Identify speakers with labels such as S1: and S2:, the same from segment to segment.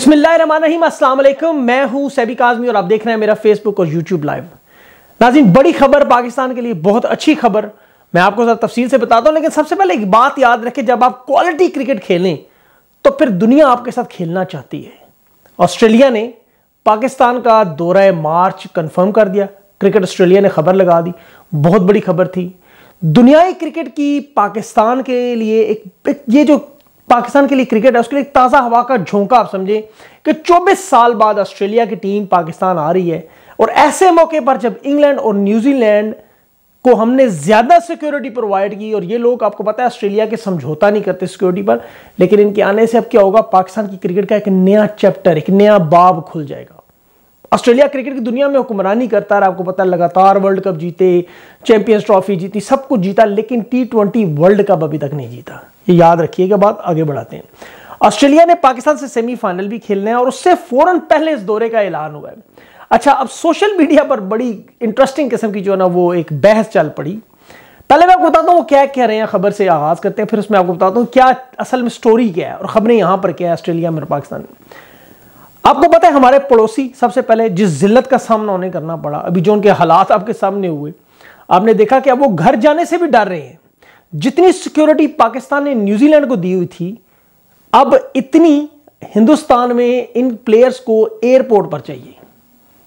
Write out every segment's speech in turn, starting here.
S1: बिस्मिल्लाम मैं हूं सैबी काजमी और आप देख रहे हैं मेरा फेसबुक और यूट्यूब लाइव नाजिन बड़ी खबर पाकिस्तान के लिए बहुत अच्छी खबर मैं आपको तफसील से बताता हूँ लेकिन सबसे पहले एक बात याद रखें जब आप क्वालिटी क्रिकेट खेलें तो फिर दुनिया आपके साथ खेलना चाहती है ऑस्ट्रेलिया ने पाकिस्तान का दौरा मार्च कन्फर्म कर दिया क्रिकेट ऑस्ट्रेलिया ने खबर लगा दी बहुत बड़ी खबर थी दुनियाई क्रिकेट की पाकिस्तान के लिए एक ये जो पाकिस्तान के लिए क्रिकेट है उसके लिए ताज़ा हवा का झोंका आप समझें कि 24 साल बाद ऑस्ट्रेलिया की टीम पाकिस्तान आ रही है और ऐसे मौके पर जब इंग्लैंड और न्यूजीलैंड को हमने ज़्यादा सिक्योरिटी प्रोवाइड की और ये लोग आपको पता है ऑस्ट्रेलिया के समझौता नहीं करते सिक्योरिटी पर लेकिन इनके आने से अब क्या होगा पाकिस्तान की क्रिकेट का एक नया चैप्टर एक नया बाब खुल जाएगा ऑस्ट्रेलिया क्रिकेट की दुनिया में हुक्मरानी करता रहा आपको पता लगातार वर्ल्ड कप जीते चैंपियंस ट्रॉफी जीती सब कुछ जीता लेकिन टी ट्वेंटी वर्ल्ड कप अभी तक नहीं जीता ये याद रखिएगा बात आगे बढ़ाते हैं ऑस्ट्रेलिया ने पाकिस्तान से सेमीफाइनल भी खेलना है और उससे फौरन पहले इस दौरे का ऐलान हुआ है अच्छा अब सोशल मीडिया पर बड़ी इंटरेस्टिंग किस्म की जो है ना वो एक बहस चल पड़ी पहले मैं आपको बताता हूँ वो क्या कह रहे हैं खबर से आगाज करते हैं फिर उसमें आपको बताता हूँ क्या असल में स्टोरी क्या है और खबरें यहाँ पर क्या है ऑस्ट्रेलिया में और पाकिस्तान में आपको पता है हमारे पड़ोसी सबसे पहले जिस जिल्लत का सामना उन्हें करना पड़ा अभी जो उनके हालात आपके सामने हुए आपने देखा कि अब वो घर जाने से भी डर रहे हैं जितनी सिक्योरिटी पाकिस्तान ने न्यूजीलैंड को दी हुई थी अब इतनी हिंदुस्तान में इन प्लेयर्स को एयरपोर्ट पर चाहिए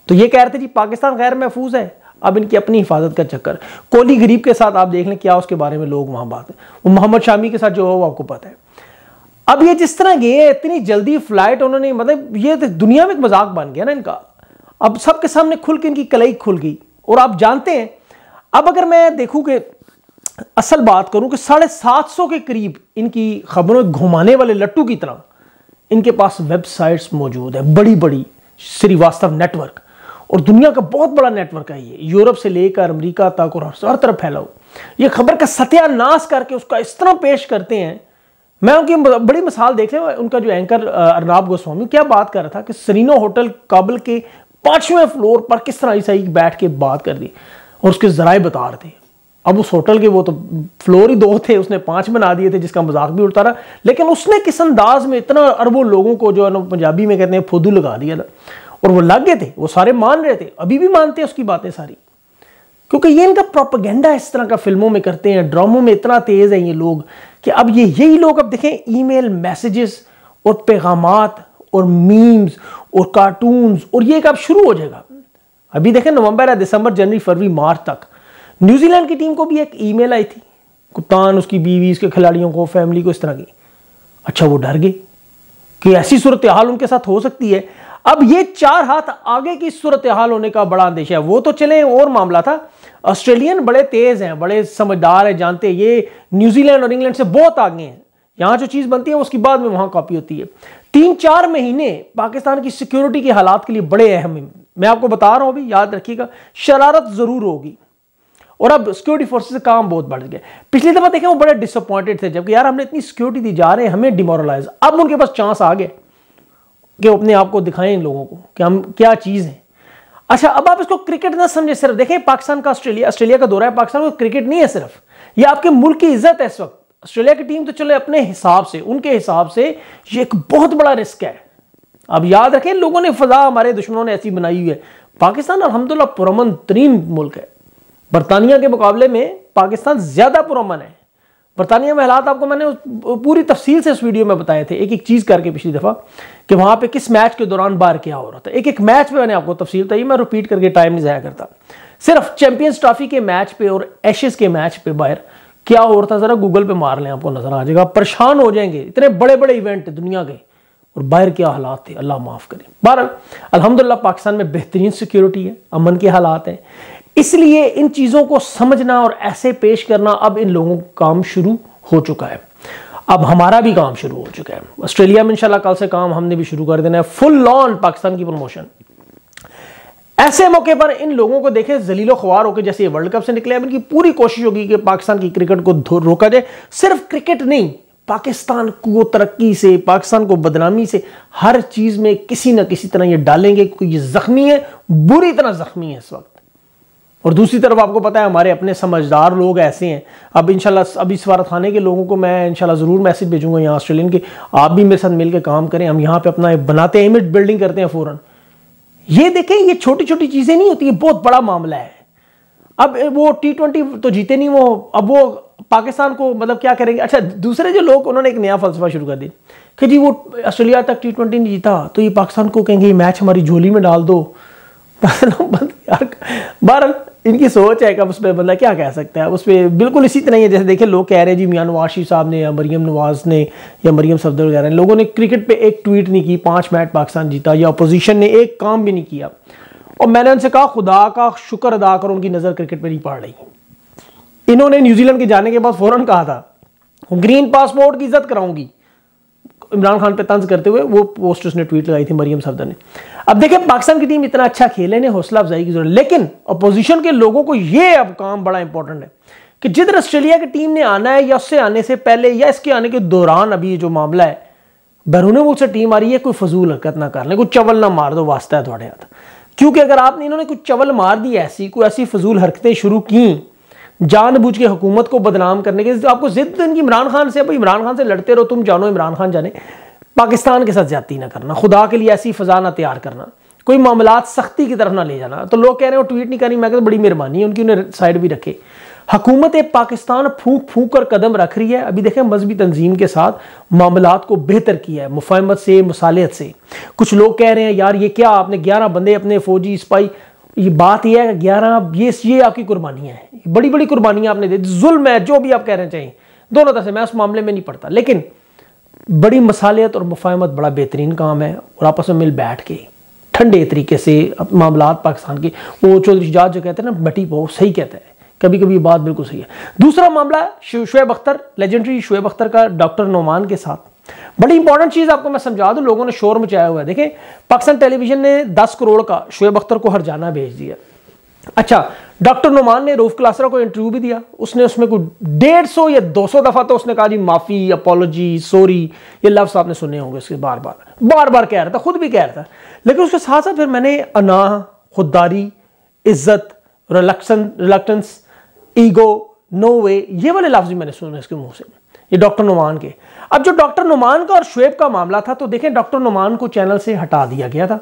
S1: तो ये कह रहे थे जी पाकिस्तान गैर महफूज है अब इनकी अपनी हिफाजत का चक्कर कोहली गरीब के साथ आप देख लें क्या उसके बारे में लोग वहां बात वो मोहम्मद शामी के साथ जो वो आपको पता है अब ये जिस तरह गए इतनी जल्दी फ्लाइट उन्होंने मतलब ये तो दुनिया में एक मजाक बन गया ना इनका अब सबके सामने खुल के इनकी कलई खुल गई और आप जानते हैं अब अगर मैं देखूं कि असल बात करूं कि साढ़े सात सौ के करीब इनकी खबरों घुमाने वाले लट्टू की तरह इनके पास वेबसाइट्स मौजूद है बड़ी बड़ी श्रीवास्तव नेटवर्क और दुनिया का बहुत बड़ा नेटवर्क है ये यूरोप से लेकर अमेरिका तक और हर तरफ फैला हो ये खबर का सत्यानाश करके उसका इस तरह पेश करते हैं मैं उनकी बड़ी मिसाल देख रहे उनका जो एंकर अरनाब गोस्वामी क्या बात कर रहा था कि सरीनो होटल काबल के पांचवें फ्लोर पर किस तरह ईसाई बैठ के बात कर दी और उसके जराए बता रहे थे अब उस होटल के वो तो फ्लोर ही दो थे उसने पांच बना दिए थे जिसका मजाक भी उड़ता रहा लेकिन उसने किस अंदाज में इतना अरबों लोगों को जो है ना पंजाबी में कहते हैं फोदू लगा दिया ना और वो लग गए थे वो सारे मान रहे थे अभी भी मानते हैं उसकी बातें सारी क्योंकि ये इनका प्रोपागेंडा इस तरह का फिल्मों में करते हैं ड्रामों में इतना तेज है ये लोग कि अब ये यही लोग अब देखें ईमेल मैसेजेस और पैगाम और मीम्स और कार्टून्स और ये अब शुरू हो जाएगा अभी देखें नवंबर या दिसंबर जनवरी फरवरी मार्च तक न्यूजीलैंड की टीम को भी एक ईमेल आई थी कप्तान उसकी बीवी उसके खिलाड़ियों को फैमिली को इस तरह की अच्छा वो डर गए कि ऐसी सूरत हाल उनके साथ हो सकती है अब ये चार हाथ आगे की सूरत हाल होने का बड़ा अंदेशा है वो तो चले और मामला था ऑस्ट्रेलियन बड़े तेज़ हैं बड़े समझदार हैं जानते हैं ये न्यूजीलैंड और इंग्लैंड से बहुत आगे हैं यहाँ जो चीज़ बनती है उसकी बाद में वहाँ कॉपी होती है तीन चार महीने पाकिस्तान की सिक्योरिटी के हालात के लिए बड़े अहम हैं मैं आपको बता रहा हूँ अभी याद रखिएगा शरारत ज़रूर होगी और अब सिक्योरिटी फोर्सेस का काम बहुत बढ़ गया पिछली दफ़ा देखें वो बड़े डिसअपॉइंटेड थे जबकि यार हमने इतनी सिक्योरिटी दी जा रहे हैं हमें डिमोरलाइज अब उनके पास चांस आ गए कि अपने आप को दिखाएं इन लोगों को कि हम क्या चीज़ हैं अच्छा अब आप इसको क्रिकेट ना समझे सिर्फ देखें पाकिस्तान का ऑस्ट्रेलिया ऑस्ट्रेलिया का दौरा है पाकिस्तान को क्रिकेट नहीं है सिर्फ ये आपके मुल्क की इज्जत है इस वक्त ऑस्ट्रेलिया की टीम तो चले अपने हिसाब से उनके हिसाब से ये एक बहुत बड़ा रिस्क है अब याद रखें लोगों ने फजा हमारे दुश्मनों ने ऐसी बनाई हुई है पाकिस्तान अलहमदुल्ला पुरमन तरीन मुल्क है बरतानिया के मुकाबले में पाकिस्तान ज्यादा पुरमन है बरतानिया में हालात आपको मैंने पूरी तफसील से इस वीडियो में बताए थे एक एक चीज़ करके पिछली दफ़ा कि वहाँ पे किस मैच के दौरान बार क्या हो रहा था एक एक मैच में मैंने आपको तफसील बताई मैं रिपीट करके टाइम नहीं ज़ाया करता सिर्फ चैंपियंस ट्रॉफी के मैच पे और एशेज़ के मैच पे बाहर क्या हो रहा था ज़रा गूगल पे मार लें आपको नजर आ जाएगा परेशान हो जाएंगे इतने बड़े बड़े इवेंट थे दुनिया के और बाहर क्या हालात थे अल्लाह माफ़ करे बहर अलहमदिल्ला पाकिस्तान में बेहतरीन सिक्योरिटी है अमन के हालात हैं इसलिए इन चीज़ों को समझना और ऐसे पेश करना अब इन लोगों का काम शुरू हो चुका है अब हमारा भी काम शुरू हो चुका है ऑस्ट्रेलिया में इंशाल्लाह कल से काम हमने भी शुरू कर देना है फुल ऑन पाकिस्तान की प्रमोशन ऐसे मौके पर इन लोगों को देखें जलीलो ख्वार होकर जैसे वर्ल्ड कप से निकले अब इनकी पूरी कोशिश होगी कि पाकिस्तान की क्रिकेट को रोका जाए सिर्फ क्रिकेट नहीं पाकिस्तान को तरक्की से पाकिस्तान को बदनामी से हर चीज़ में किसी ना किसी तरह ये डालेंगे क्योंकि ये जख्मी है बुरी तरह जख्मी है इस वक्त और दूसरी तरफ आपको पता है हमारे अपने समझदार लोग ऐसे हैं अब इनशाला अब इस बार थाने के लोगों को मैं इनशाला ज़रूर मैसेज भेजूंगा यहाँ ऑस्ट्रेलियन के आप भी मेरे साथ मिलकर काम करें हम यहाँ पे अपना बनाते हैं इमेज बिल्डिंग करते हैं फ़ौरन ये देखें ये छोटी छोटी चीज़ें नहीं होती ये बहुत बड़ा मामला है अब वो टी ट्वेंटी तो जीते नहीं वो अब वो पाकिस्तान को मतलब क्या करेंगे अच्छा दूसरे जो लोग उन्होंने एक नया फलसफा शुरू कर दिया कि जी वो ऑस्ट्रेलिया तक टी ट्वेंटी नहीं जीता तो ये पाकिस्तान को कहेंगे ये मैच हमारी झोली में डाल दो मतलब यार इनकी सोच है कि उस पर बंदा क्या कह सकता है उस पर बिल्कुल इसी तरह ही है जैसे देखिए लोग कह रहे हैं जी मियाँ नवाज शरीफ साहब ने या मरीम नवाज ने या मरीम सफदर वगैरह ने लोगों ने क्रिकेट पे एक ट्वीट नहीं की पाँच मैच पाकिस्तान जीता या अपोजिशन ने एक काम भी नहीं किया और मैंने उनसे कहा खुदा का शुक्र अदा करो उनकी नज़र क्रिकेट पर नहीं पड़ रही इन्होंने न्यूजीलैंड के जाने के बाद फ़ौरन कहा था ग्रीन पासपोर्ट की इज्जत कराऊंगी इमरान खान पर तंज करते हुए वो पोस्ट उसने ट्वीट लगाई थी मरियम सफदर ने अब देखिए पाकिस्तान की टीम इतना अच्छा खेले ने हौसला अफजाई की जरूरत लेकिन अपोजिशन के लोगों को ये अब काम बड़ा इंपॉर्टेंट है कि जिधर ऑस्ट्रेलिया की टीम ने आना है या उससे आने से पहले या इसके आने के दौरान अभी ये जो मामला है बैरून मुल्क से टीम आ रही है कोई फजूल हरकत ना कर ले कोई चवल ना मार दो वास्ता है थोड़े हाथ क्योंकि अगर आपने इन्होंने कुछ चवल मार दी ऐसी कोई ऐसी फजूल हरकतें शुरू की जानबूझ के हुकूमत को बदनाम करने के तो आपको जिद इनकी इमरान खान से अब इमरान खान से लड़ते रहो तुम जानो इमरान खान जाने पाकिस्तान के साथ ज्यादा ना करना खुदा के लिए ऐसी फ़ज़ा ना तैयार करना कोई मामला सख्ती की तरफ ना ले जाना तो लोग कह रहे हो ट्वीट नहीं करनी मैं कहता तो बड़ी मेहरबानी है उनकी उन्हें साइड भी रखे हकूमत पाकिस्तान फूक फूक कर कदम रख रही है अभी देखें मजहबी तंजीम के साथ मामला को बेहतर किया है मुफाहमत से मसालियत से कुछ लोग कह रहे हैं यार ये क्या आपने ग्यारह बंदे अपने फौजी स्पाई ये बात यह है ग्यारह ये ये आपकी कुर्बानियाँ हैं बड़ी बड़ी कुर्बानियाँ आपने दे दी जुल्म है जो भी आप कह रहे चाहिए दोनों तरह से मैं उस मामले में नहीं पढ़ता लेकिन बड़ी मसालियत और मुफाहमत बड़ा बेहतरीन काम है और आपस में मिल बैठ के ठंडे तरीके से मामला पाकिस्तान के वो चौधरी शजात जो कहते हैं ना बटी बहुत सही कहते हैं कभी कभी बात बिल्कुल सही है दूसरा मामला शुएब अख्तर लेजेंडरी शुएब अख्तर का डॉक्टर नोमान के साथ बड़ी इंपॉर्टेंट चीज आपको मैं समझा दूं लोगों ने शोर मचाया हुआ है देखें पाकिस्तान टेलीविजन ने 10 करोड़ का शोएब अख्तर को हरजाना भेज दिया अच्छा डॉक्टर नुमान ने रूफ क्लासरा को इंटरव्यू भी दिया उसने उसमें कोई डेढ़ सौ या दो सौ दफ़ा तो उसने कहा जी माफ़ी अपोलॉजी सॉरी ये लफ्ज़ आपने सुने होंगे उसके बार बार बार बार कह रहा था खुद भी कह रहा था लेकिन उसके साथ साथ फिर मैंने अनाह खुददारी इज्जत reluctance reluctance ego no way ये वाले लफ्ज़ भी मैंने सुने उसके मुंह से ये डॉक्टर नुमान के अब जो डॉक्टर नुमान का और शुएब का मामला था तो देखें डॉक्टर नुमान को चैनल से हटा दिया गया था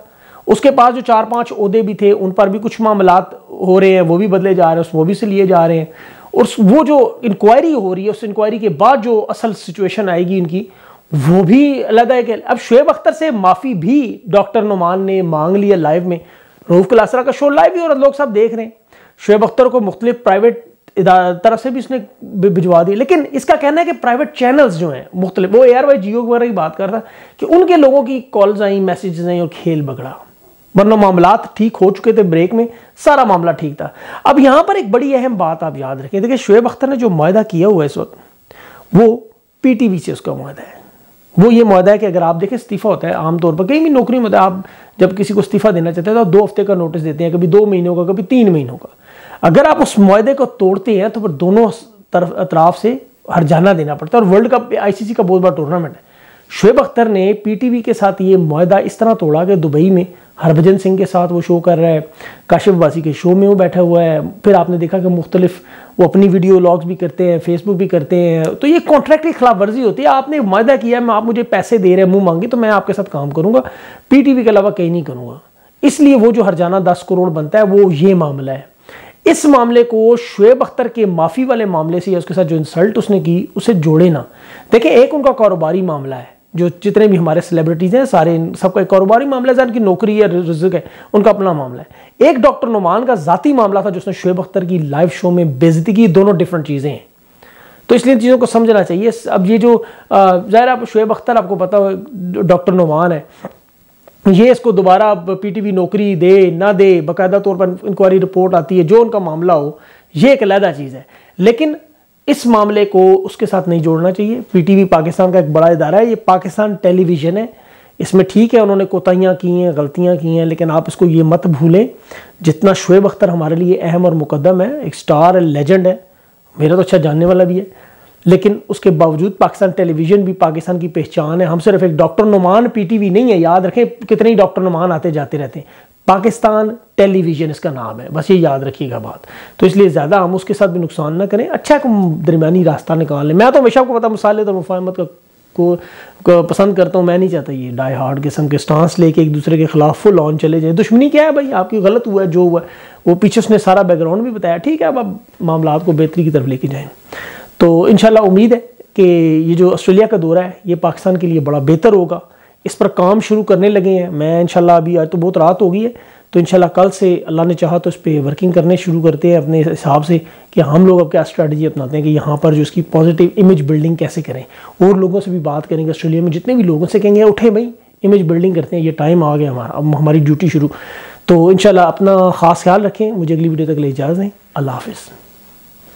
S1: उसके पास जो चार पांच उहदे भी थे उन पर भी कुछ मामला हो रहे हैं वो भी बदले जा रहे हैं वो भी से लिए जा रहे हैं और वो जो इंक्वायरी हो रही है उस इंक्वायरी के बाद जो असल सिचुएशन आएगी इनकी वो भी अलग है अब शुएब अख्तर से माफ़ी भी डॉक्टर नुमान ने मांग लिया लाइव में रूफ कलासरा का शो लाइव भी और लोग सब देख रहे हैं शुएब अख्तर को मुख्तलिफ प्राइवेट तरफ से भी उसने भिजवा दी लेकिन इसका कहना है कि प्राइवेट चैनल्स जो हैं मुख्तलि वो एयर वाई जियो वगैरह की बात कर रहा कि उनके लोगों की कॉल्स आई मैसेजेस आई और खेल बगड़ा वरना मामला ठीक हो चुके थे ब्रेक में सारा मामला ठीक था अब यहाँ पर एक बड़ी अहम बात आप याद रखें देखिए शुएब अख्तर ने जो माहा किया हुआ है इस वक्त वो वी से उसका माहा है वो ये माहा है कि अगर आप देखें इस्तीफ़ा होता है आमतौर पर कहीं भी नौकरी में होता है आप जब किसी को इस्तीफ़ा देना चाहते हैं तो दो हफ्ते का नोटिस देते हैं कभी दो महीनों का कभी तीन महीनों का अगर आप उस माहे को तोड़ते हैं तो फिर दोनों तरफ अतराफ से हरजाना देना पड़ता है और वर्ल्ड कप आईसीसी का बहुत बड़ा टूर्नामेंट है शुएब अख्तर ने पीटीवी के साथ ये माहा इस तरह तोड़ा कि दुबई में हरभजन सिंह के साथ वो शो कर रहा है काशिफ बासी के शो में वो बैठा हुआ है फिर आपने देखा कि मुख्तलिफ वो अपनी वीडियो लॉग्स भी करते हैं फेसबुक भी करते हैं तो ये कॉन्ट्रैक्ट की खिलाफ वर्जी होती है आपने माहा किया है आप मुझे पैसे दे रहे हैं मुँह मांगे तो मैं आपके साथ काम करूँगा पी के अलावा कहीं नहीं करूँगा इसलिए वो जो हर जाना दस करोड़ बनता है वो ये मामला है इस मामले को शुएब अख्तर के माफ़ी वाले मामले से या उसके साथ जो इंसल्ट उसने की उसे जोड़े ना देखें एक उनका कारोबारी मामला है जो जितने भी हमारे सेलिब्रिटीज़ हैं सारे सबका एक कारोबारी मामला है उनकी नौकरी है रिजक है उनका अपना मामला है एक डॉक्टर नुमान का ज़ाती मामला था जिसने शुएब अख्तर की लाइव शो में बेजती की दोनों डिफरेंट चीज़ें हैं तो इसलिए चीज़ों को समझना चाहिए अब ये जो ज़ाहिर आप शुएब अख्तर आपको पता हो डॉक्टर नुमान है ये इसको दोबारा पीटीवी नौकरी दे ना दे बाकायदा तौर पर इंक्वायरी रिपोर्ट आती है जो उनका मामला हो ये एक अलहदा चीज़ है लेकिन इस मामले को उसके साथ नहीं जोड़ना चाहिए पीटीवी पाकिस्तान का एक बड़ा इदारा है ये पाकिस्तान टेलीविज़न है इसमें ठीक है उन्होंने कोताहियाँ की हैं गलतियाँ की हैं लेकिन आप इसको ये मत भूलें जितना शुएब अख्तर हमारे लिए अहम और मुकदम है एक स्टार लेजेंड है मेरा तो अच्छा जानने वाला भी है लेकिन उसके बावजूद पाकिस्तान टेलीविज़न भी पाकिस्तान की पहचान है हम सिर्फ एक डॉक्टर नुमान पीटीवी नहीं है याद रखें कितने ही डॉक्टर नुमान आते जाते रहते हैं पाकिस्तान टेलीविज़न इसका नाम है बस ये याद रखिएगा बात तो इसलिए ज़्यादा हम उसके साथ भी नुकसान ना करें अच्छा एक दरमियानी रास्ता निकाल लें मैं तो हमेशा आपको पता मसाले और तो मुफाहमत का को, को पसंद करता हूँ मैं नहीं चाहता ये डाई हार्ड किस्म के स्टांस लेके एक दूसरे के खिलाफ फुल ऑन चले जाए दुश्मनी क्या है भाई आपकी गलत हुआ है जो हुआ है वो पीछे उसने सारा बैकग्राउंड भी बताया ठीक है अब आप मामला को बेहतरी की तरफ लेके जाएँ तो इन उम्मीद है कि ये जो ऑस्ट्रेलिया का दौरा है ये पाकिस्तान के लिए बड़ा बेहतर होगा इस पर काम शुरू करने लगे हैं मैं इंशाल्लाह अभी आज तो बहुत रात हो गई है तो इंशाल्लाह कल से अल्लाह ने चाहा तो इस पर वर्किंग करने शुरू करते हैं अपने हिसाब से कि हम लोग अब क्या स्ट्रैटेजी अपनाते हैं कि यहाँ पर जो इसकी पॉजिटिव इमेज बिल्डिंग कैसे करें और लोगों से भी बात करेंगे ऑस्ट्रेलिया में जितने भी लोगों से कहेंगे उठे भाई इमेज बिल्डिंग करते हैं ये टाइम आ गया हमारा अब हमारी ड्यूटी शुरू तो इन अपना ख़ास ख्याल रखें मुझे अगली वीडियो तक ले इजाज़ दें अल्लाह हाफिज़